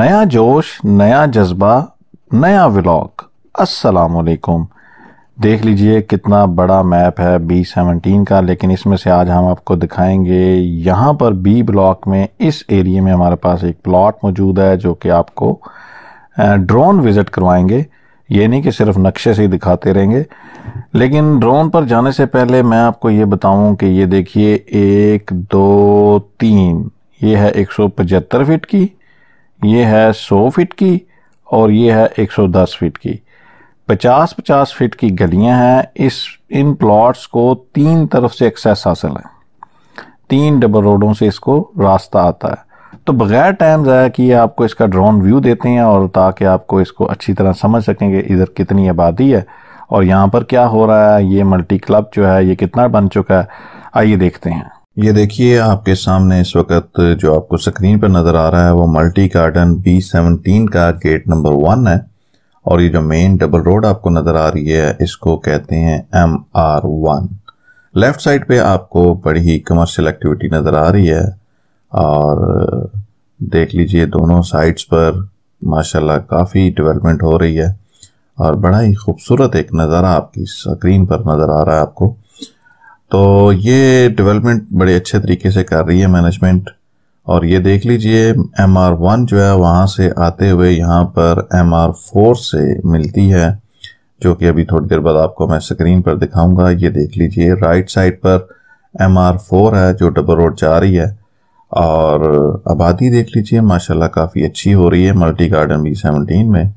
नया जोश नया जज्बा नया व्लॉग अस्सलाम वालेकुम देख लीजिए कितना बड़ा मैप है बी सेवनटीन का लेकिन इसमें से आज हम आपको दिखाएंगे यहाँ पर बी ब्लॉक में इस एरिए में हमारे पास एक प्लॉट मौजूद है जो कि आपको ड्रोन विज़िट करवाएंगे ये नहीं कि सिर्फ नक्शे से ही दिखाते रहेंगे लेकिन ड्रोन पर जाने से पहले मैं आपको ये बताऊं कि ये देखिए एक दो तीन ये है एक सौ पचहत्तर फिट की ये है 100 फीट की और ये है 110 फीट की 50-50 फीट की गलियां हैं इस इन प्लॉट्स को तीन तरफ से एक्सेस हासिल है तीन डबल रोडों से इसको रास्ता आता है तो बगैर टाइम जाए किए आपको इसका ड्रोन व्यू देते हैं और ताकि आपको इसको अच्छी तरह समझ सकें कि इधर कितनी आबादी है और यहाँ पर क्या हो रहा है ये मल्टी क्लब जो है ये कितना बन चुका है आइए देखते हैं ये देखिए आपके सामने इस वक्त जो आपको स्क्रीन पर नज़र आ रहा है वो मल्टी गार्डन बी सेवनटीन का गेट नंबर वन है और ये जो मेन डबल रोड आपको नज़र आ रही है इसको कहते हैं M R one left side पे आपको बड़ी ही कमर्शियल एक्टिविटी नज़र आ रही है और देख लीजिए दोनों साइड्स पर माशाल्लाह काफ़ी डेवलपमेंट हो रही है और बड़ा ही खूबसूरत एक नज़ारा आपकी स्क्रीन पर नज़र आ रहा है आपको तो ये डेवलपमेंट बड़े अच्छे तरीके से कर रही है मैनेजमेंट और ये देख लीजिए एम आर वन जो है वहाँ से आते हुए यहाँ पर एम आर फोर से मिलती है जो कि अभी थोड़ी देर बाद आपको मैं स्क्रीन पर दिखाऊंगा ये देख लीजिए राइट साइड पर एम आर फोर है जो डबल रोड जा रही है और आबादी देख लीजिए माशाल्लाह काफ़ी अच्छी हो रही है मल्टी गार्डन बी सेवनटीन में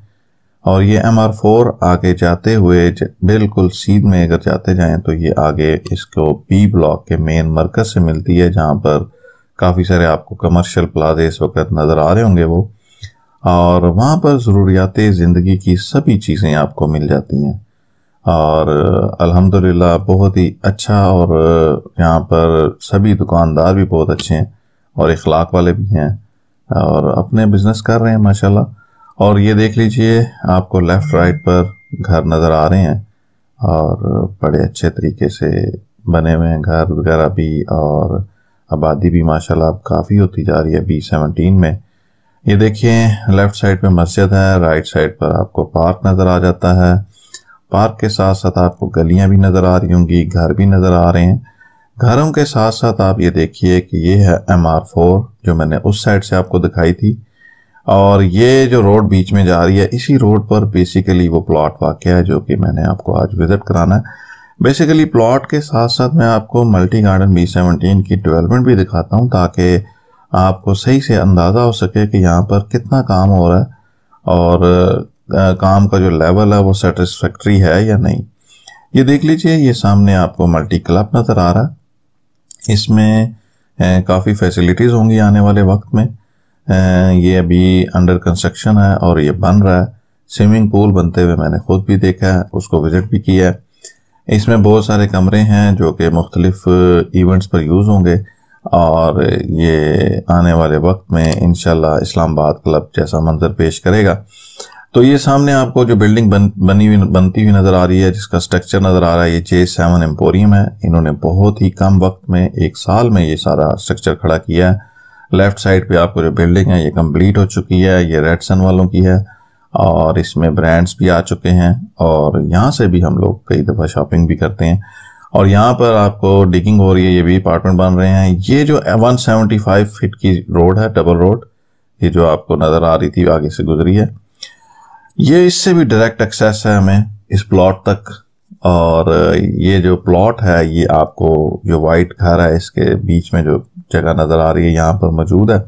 और ये एम आर फोर आगे जाते हुए बिल्कुल सीध में अगर जाते जाएं तो ये आगे इसको बी ब्लॉक के मेन मरकज से मिलती है जहाँ पर काफ़ी सारे आपको कमर्शियल प्लाजे इस वक्त नज़र आ रहे होंगे वो और वहां पर ज़रूरियात ज़िंदगी की सभी चीज़ें आपको मिल जाती हैं और अल्हम्दुलिल्लाह बहुत ही अच्छा और यहाँ पर सभी दुकानदार भी बहुत अच्छे हैं और इखलाक वाले भी हैं और अपने बिज़नेस कर रहे हैं माशाल्लाह और ये देख लीजिए आपको लेफ़्ट राइट पर घर नज़र आ रहे हैं और बड़े अच्छे तरीके से बने हुए हैं घर वगैरह भी और आबादी भी माशाल्लाह काफ़ी होती जा रही है बी सेवनटीन में ये देखिए लेफ़्ट साइड पे मस्जिद है राइट साइड पर आपको पार्क नज़र आ जाता है पार्क के साथ साथ आपको गलियां भी नज़र आ रही होंगी घर भी नज़र आ रहे हैं घरों के साथ साथ आप ये देखिए कि ये है एम आर फोर जो मैंने उस साइड से आपको दिखाई थी और ये जो रोड बीच में जा रही है इसी रोड पर बेसिकली वो प्लॉट वाक्य है जो कि मैंने आपको आज विज़िट कराना है बेसिकली प्लॉट के साथ साथ मैं आपको मल्टी गार्डन बी सेवनटीन की डेवलपमेंट भी दिखाता हूँ ताकि आपको सही से अंदाज़ा हो सके कि यहाँ पर कितना काम हो रहा है और काम का जो लेवल है वो सेटिस्फैक्ट्री है या नहीं ये देख लीजिए ये सामने आपको मल्टी क्लब नज़र आ रहा है इसमें काफ़ी फैसिलिटीज़ होंगी आने वाले वक्त में ये अभी अंडर कंस्ट्रक्शन है और ये बन रहा है स्विमिंग पूल बनते हुए मैंने खुद भी देखा है उसको विज़िट भी किया है इसमें बहुत सारे कमरे हैं जो कि मुख्तलिफ इवेंट्स uh, पर यूज़ होंगे और ये आने वाले वक्त में इन इस्लामाबाद क्लब जैसा मंजर पेश करेगा तो ये सामने आपको जो बिल्डिंग बन बनी हुई बनती हुई नज़र आ रही है जिसका स्ट्रक्चर नज़र आ रहा है ये जे सेवन एम्पोरियम है इन्होंने बहुत ही कम वक्त में एक साल में ये सारा स्ट्रक्चर खड़ा किया है लेफ्ट साइड पे आपको जो बिल्डिंग है ये कंप्लीट हो चुकी है ये रेड सन वालों की है और इसमें ब्रांड्स भी आ चुके हैं और यहाँ से भी हम लोग कई दफ़ा शॉपिंग भी करते हैं और यहाँ पर आपको डिगिंग हो रही है ये भी अपार्टमेंट बन रहे हैं ये जो 175 फीट की रोड है डबल रोड ये जो आपको नज़र आ रही थी आगे से गुजरी है ये इससे भी डायरेक्ट एक्सेस है हमें इस प्लॉट तक और ये जो प्लॉट है ये आपको जो वाइट घर है इसके बीच में जो जगह नज़र आ रही है यहाँ पर मौजूद है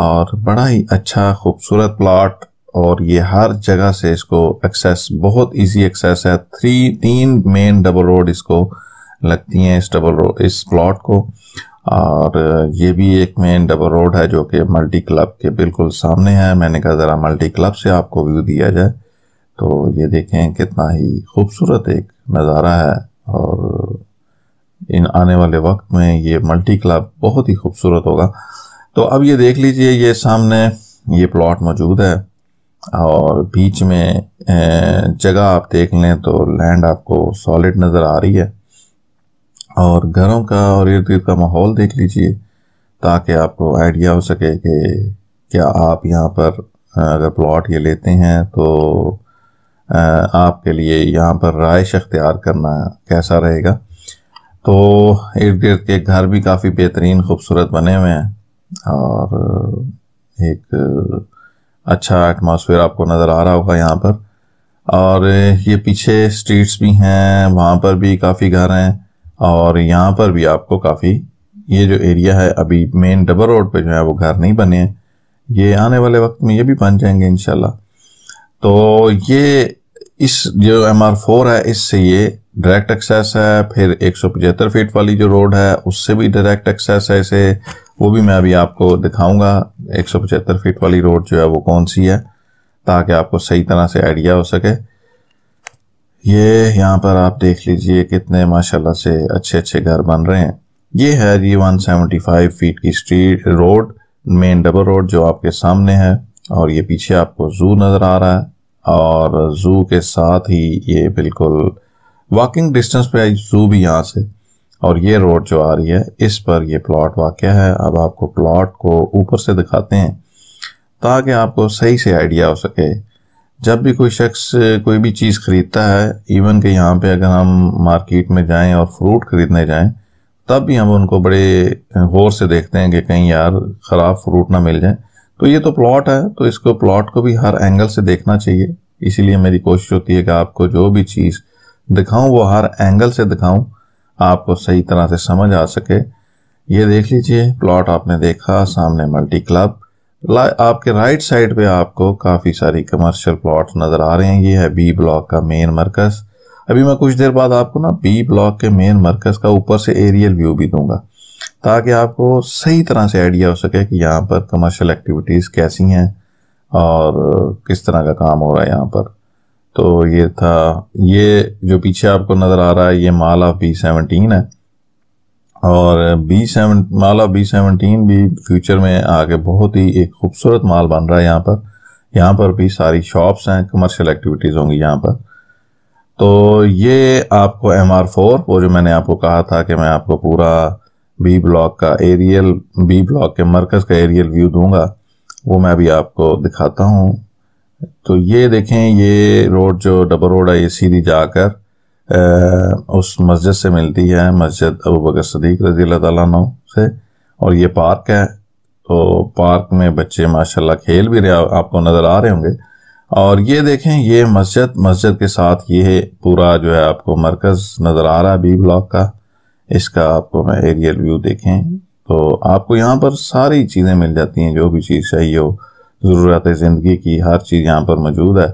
और बड़ा ही अच्छा खूबसूरत प्लाट और ये हर जगह से इसको एक्सेस बहुत इजी एक्सेस है थ्री तीन मेन डबल रोड इसको लगती हैं इस डबल रोड इस प्लॉट को और ये भी एक मेन डबल रोड है जो कि मल्टी क्लब के बिल्कुल सामने है मैंने कहा ज़रा मल्टी क्लब से आपको व्यू दिया जाए तो ये देखें कितना ही खूबसूरत एक नज़ारा है और इन आने वाले वक्त में ये मल्टी क्लब बहुत ही खूबसूरत होगा तो अब ये देख लीजिए ये सामने ये प्लॉट मौजूद है और बीच में जगह आप देख लें तो लैंड आपको सॉलिड नज़र आ रही है और घरों का और इर्द गिर्द का माहौल देख लीजिए ताकि आपको आइडिया हो सके कि क्या आप यहाँ पर अगर प्लॉट ये लेते हैं तो आपके लिए यहाँ पर राय अख्तियार करना कैसा रहेगा तो इर्द गिर्द के घर भी काफ़ी बेहतरीन खूबसूरत बने हुए हैं और एक अच्छा एटमॉस्फेयर आपको नज़र आ रहा होगा यहाँ पर और ये पीछे स्ट्रीट्स भी हैं वहाँ पर भी काफ़ी घर हैं और यहाँ पर भी आपको काफ़ी ये जो एरिया है अभी मेन डबल रोड पे जो है वो घर नहीं बने हैं ये आने वाले वक्त में ये भी बन जाएंगे इन तो ये इस जो एम आर फोर है इससे ये डायरेक्ट एक्सेस है फिर एक फीट वाली जो रोड है उससे भी डायरेक्ट एक्सेस है इसे वो भी मैं अभी आपको दिखाऊंगा एक फीट वाली रोड जो है वो कौन सी है ताकि आपको सही तरह से आइडिया हो सके ये यहाँ पर आप देख लीजिए कितने माशाल्लाह से अच्छे अच्छे घर बन रहे हैं ये है जी 175 फीट की street road main double road जो आपके सामने है और ये पीछे आपको जू नज़र आ रहा है और जू के साथ ही ये बिल्कुल वॉकिंग डिस्टेंस पे आई जू भी यहाँ से और ये रोड जो आ रही है इस पर ये प्लॉट वाक्य है अब आपको प्लॉट को ऊपर से दिखाते हैं ताकि आपको सही से आइडिया हो सके जब भी कोई शख्स कोई भी चीज़ ख़रीदता है इवन कि यहाँ पे अगर हम मार्केट में जाएं और फ्रूट ख़रीदने जाएं तब भी हम उनको बड़े गौर से देखते हैं कि कहीं यार ख़राब फ्रूट ना मिल जाए तो ये तो प्लॉट है तो इसको प्लॉट को भी हर एंगल से देखना चाहिए इसीलिए मेरी कोशिश होती है कि आपको जो भी चीज़ दिखाऊं वो हर एंगल से दिखाऊं आपको सही तरह से समझ आ सके ये देख लीजिए प्लॉट आपने देखा सामने मल्टी क्लब आपके राइट साइड पे आपको काफ़ी सारी कमर्शियल प्लॉट नज़र आ रहे हैं ये है बी ब्लॉक का मेन मरकज़ अभी मैं कुछ देर बाद आपको ना बी ब्लॉक के मेन मरकज़ का ऊपर से एरियल व्यू भी दूंगा ताकि आपको सही तरह से आइडिया हो सके कि यहाँ पर कमर्शियल एक्टिविटीज़ कैसी हैं और किस तरह का काम हो रहा है यहाँ पर तो ये था ये जो पीछे आपको नज़र आ रहा है ये माला बी सेवनटीन है और बी सेवन माला बी सेवनटीन भी फ्यूचर में आगे बहुत ही एक खूबसूरत माल बन रहा है यहाँ पर यहाँ पर भी सारी शॉप्स हैं कमर्शियल एक्टिविटीज़ होंगी यहाँ पर तो ये आपको एम आर फोर वो जो मैंने आपको कहा था कि मैं आपको पूरा बी ब्लॉक का एरियल बी ब्लॉक के मरकज़ का एरियल व्यू दूंगा वो मैं अभी आपको दिखाता हूँ तो ये देखें ये रोड जो डबल रोड है ये सीधी जाकर आ, उस मस्जिद से मिलती है मस्जिद अबू बकर सदीक रजी तु से और ये पार्क है तो पार्क में बच्चे माशाल्लाह खेल भी रहे आपको नज़र आ रहे होंगे और ये देखें ये मस्जिद मस्जिद के साथ ये पूरा जो है आपको मरकज़ नज़र आ रहा है बी ब्लॉक का इसका आपको मैं एरियल व्यू देखें तो आपको यहाँ पर सारी चीज़ें मिल जाती हैं जो भी चीज़ चाहिए हो ज़रूरत ज़िंदगी की हर चीज़ यहाँ पर मौजूद है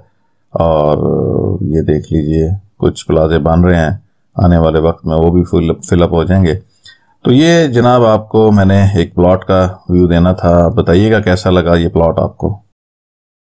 और ये देख लीजिए कुछ प्लाजे बन रहे हैं आने वाले वक्त में वो भी फुल फिलअप हो जाएंगे तो ये जनाब आपको मैंने एक प्लॉट का व्यू देना था बताइएगा कैसा लगा ये प्लॉट आपको